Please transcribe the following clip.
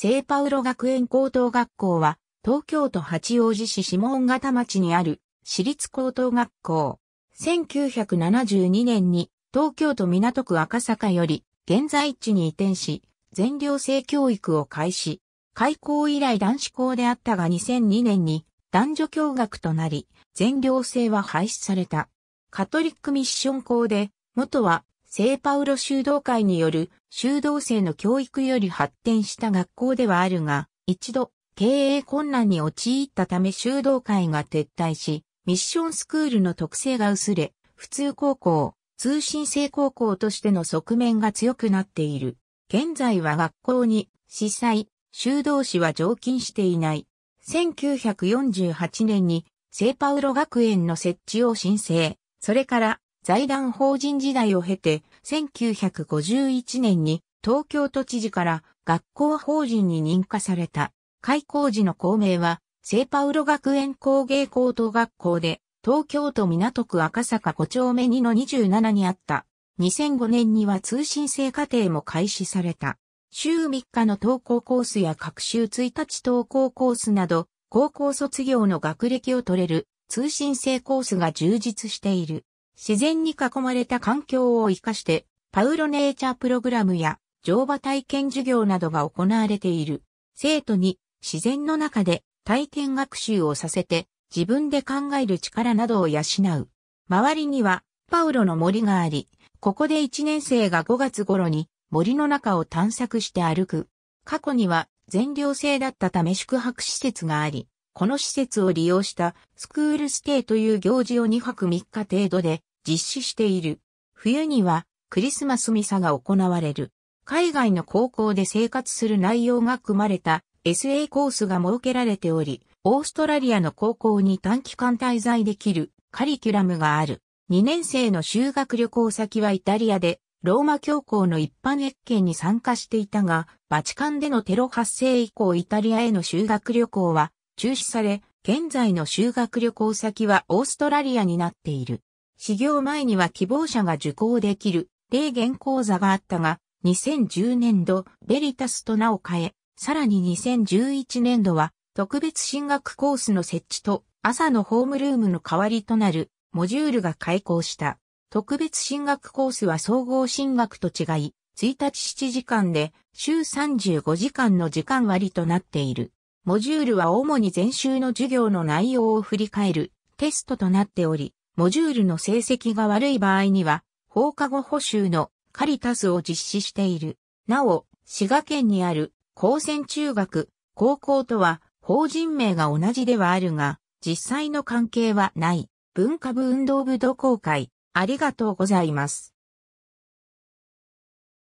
聖パウロ学園高等学校は、東京都八王子市下音形町にある私立高等学校。1972年に東京都港区赤坂より現在地に移転し、全寮制教育を開始。開校以来男子校であったが2002年に男女共学となり、全寮制は廃止された。カトリックミッション校で、元は聖パウロ修道会による修道生の教育より発展した学校ではあるが、一度経営困難に陥ったため修道会が撤退し、ミッションスクールの特性が薄れ、普通高校、通信制高校としての側面が強くなっている。現在は学校に、司祭、修道士は常勤していない。1948年に、聖パウロ学園の設置を申請。それから、財団法人時代を経て、1951年に東京都知事から学校法人に認可された。開校時の校名は、聖パウロ学園工芸高等学校で、東京都港区赤坂5丁目2の27にあった。2005年には通信制課程も開始された。週3日の登校コースや各週1日登校コースなど、高校卒業の学歴を取れる通信制コースが充実している。自然に囲まれた環境を活かして、パウロネイチャープログラムや乗馬体験授業などが行われている。生徒に自然の中で体験学習をさせて自分で考える力などを養う。周りにはパウロの森があり、ここで1年生が5月頃に森の中を探索して歩く。過去には全寮制だったため宿泊施設があり、この施設を利用したスクールステイという行事を2泊3日程度で実施している。冬にはクリスマスミサが行われる。海外の高校で生活する内容が組まれた SA コースが設けられており、オーストラリアの高校に短期間滞在できるカリキュラムがある。2年生の修学旅行先はイタリアで、ローマ教皇の一般越見に参加していたが、バチカンでのテロ発生以降イタリアへの修学旅行は中止され、現在の修学旅行先はオーストラリアになっている。始業前には希望者が受講できる、例言講座があったが、2010年度、ベリタスと名を変え、さらに2011年度は、特別進学コースの設置と、朝のホームルームの代わりとなる、モジュールが開講した。特別進学コースは総合進学と違い、1日7時間で、週35時間の時間割となっている。モジュールは主に前週の授業の内容を振り返るテストとなっており、モジュールの成績が悪い場合には、放課後補習のカリタスを実施している。なお、滋賀県にある高専中学、高校とは法人名が同じではあるが、実際の関係はない。文化部運動部同好会、ありがとうございます。